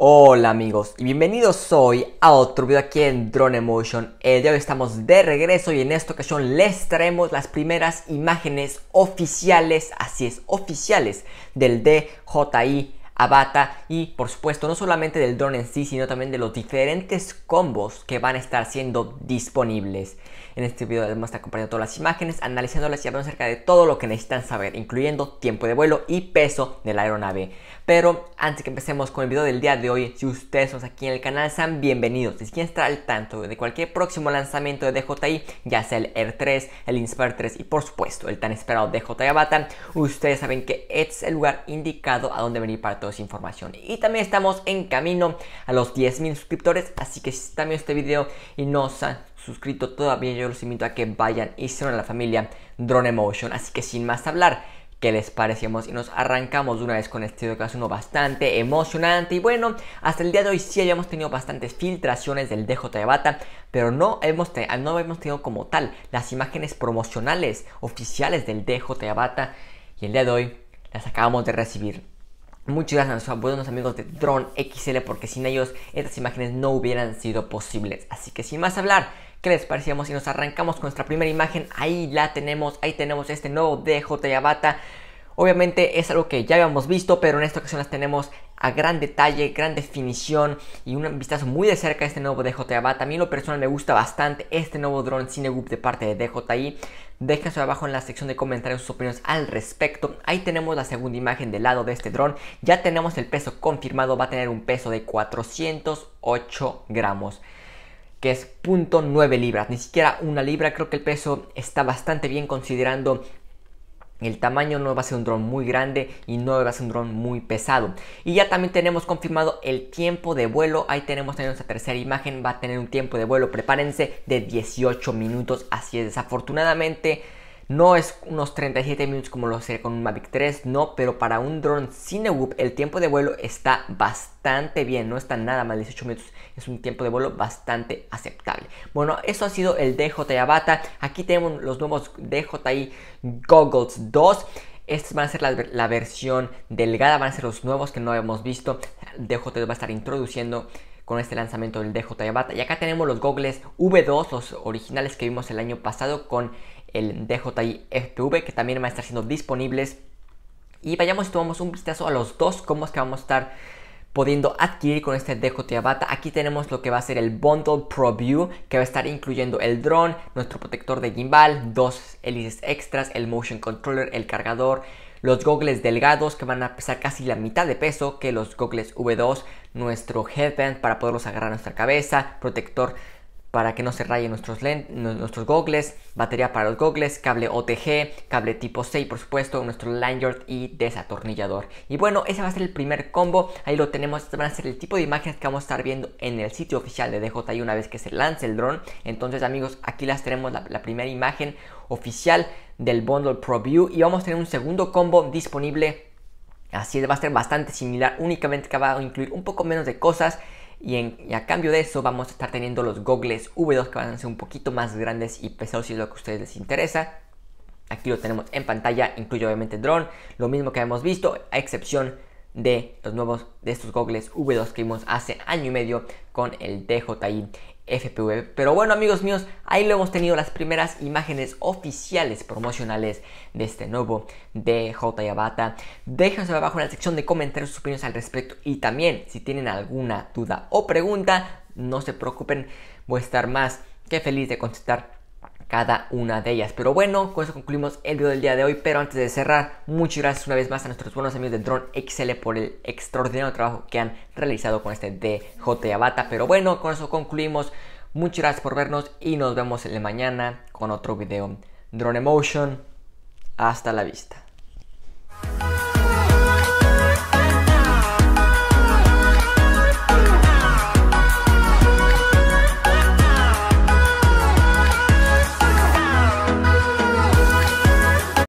Hola amigos y bienvenidos hoy a otro video aquí en Drone Motion. El día de hoy estamos de regreso y en esta ocasión les traemos las primeras imágenes oficiales, así es, oficiales del DJI Avata y por supuesto no solamente del drone en sí, sino también de los diferentes combos que van a estar siendo disponibles. En este video además está acompañando todas las imágenes, analizándolas y hablando acerca de todo lo que necesitan saber, incluyendo tiempo de vuelo y peso de la aeronave. Pero antes que empecemos con el video del día de hoy, si ustedes son aquí en el canal, sean bienvenidos. Si quieren estar al tanto de cualquier próximo lanzamiento de DJI, ya sea el Air 3, el Inspire 3 y por supuesto el tan esperado DJI Avata ustedes saben que es el lugar indicado a donde venir para todo información. Y también estamos en camino a los 10.000 suscriptores, así que si están viendo este video y no se han suscrito todavía, yo los invito a que vayan y se unan a la familia Drone Emotion. Así que sin más hablar, ¿Qué les parecemos? Y nos arrancamos de una vez con este video que uno bastante emocionante. Y bueno, hasta el día de hoy sí hayamos tenido bastantes filtraciones del DJ de pero no hemos, tenido como tal las imágenes promocionales oficiales del DJ de Bata. Y el día de hoy las acabamos de recibir. Muchas gracias a nuestros buenos amigos de Drone XL porque sin ellos estas imágenes no hubieran sido posibles. Así que sin más hablar, ¿qué les parecíamos si nos arrancamos con nuestra primera imagen? Ahí la tenemos, ahí tenemos este nuevo DJ Yabata. Obviamente es algo que ya habíamos visto, pero en esta ocasión las tenemos a gran detalle, gran definición y un vistazo muy de cerca a este nuevo DJI mí lo personal me gusta bastante este nuevo drone Cinegoop de parte de DJI. Déjense abajo en la sección de comentarios sus opiniones al respecto. Ahí tenemos la segunda imagen del lado de este dron. Ya tenemos el peso confirmado, va a tener un peso de 408 gramos que es 0.9 libras, ni siquiera una libra, creo que el peso está bastante bien considerando el tamaño no va a ser un dron muy grande y no va a ser un dron muy pesado. Y ya también tenemos confirmado el tiempo de vuelo. Ahí tenemos también nuestra tercera imagen. Va a tener un tiempo de vuelo, prepárense, de 18 minutos. Así es, desafortunadamente no es unos 37 minutos como lo sería con un Mavic 3, no, pero para un drone Cinewhoop el tiempo de vuelo está bastante bien, no está nada mal, 18 minutos es un tiempo de vuelo bastante aceptable. Bueno, eso ha sido el DJI Avata, aquí tenemos los nuevos DJI Goggles 2. estos van a ser la, versión delgada, van a ser los nuevos que no habíamos visto. DJI va a estar introduciendo con este lanzamiento del DJI Avata. Y acá tenemos los Goggles V2, los originales que vimos el año pasado con el DJI FPV que también va a estar siendo disponibles. Y vayamos y tomamos un vistazo a los dos combos que vamos a estar pudiendo adquirir con este DJI Avata. Aquí tenemos lo que va a ser el Bundle Pro View, que va a estar incluyendo el dron, nuestro protector de gimbal, dos hélices extras, el motion controller, el cargador, los gogles delgados que van a pesar casi la mitad de peso que los gogles V2, nuestro headband para poderlos agarrar a nuestra cabeza, protector para que no se rayen nuestros, nuestros gogles, batería para los gogles, cable OTG, cable tipo 6 por supuesto, nuestro lanyard y desatornillador. Y bueno, ese va a ser el primer combo, ahí lo tenemos, este van a ser el tipo de imágenes que vamos a estar viendo en el sitio oficial de DJI una vez que se lance el dron. Entonces amigos, aquí las tenemos la, primera imagen oficial del bundle View y vamos a tener un segundo combo disponible Así va a ser bastante similar, únicamente que va a incluir un poco menos de cosas y, a cambio de eso vamos a estar teniendo los gogles V2 que van a ser un poquito más grandes y pesados si es lo que a ustedes les interesa. Aquí lo tenemos en pantalla, incluye obviamente el dron, lo mismo que hemos visto, a excepción de los nuevos de estos gogles V2 que vimos hace año y medio con el DJI FPV. Pero bueno amigos míos, ahí lo hemos tenido las primeras imágenes oficiales promocionales de este nuevo DJ Abata. Déjenos abajo en la sección de comentarios sus opiniones al respecto y también si tienen alguna duda o pregunta, no se preocupen, voy a estar más que feliz de contestar cada una de ellas. Pero bueno, con eso concluimos el video del día de hoy. Pero antes de cerrar, muchas gracias una vez más a nuestros buenos amigos de Drone XL por el extraordinario trabajo que han realizado con este DJ Avata. Pero bueno, con eso concluimos. Muchas gracias por vernos y nos vemos el mañana con otro video. Drone Emotion. Hasta la vista.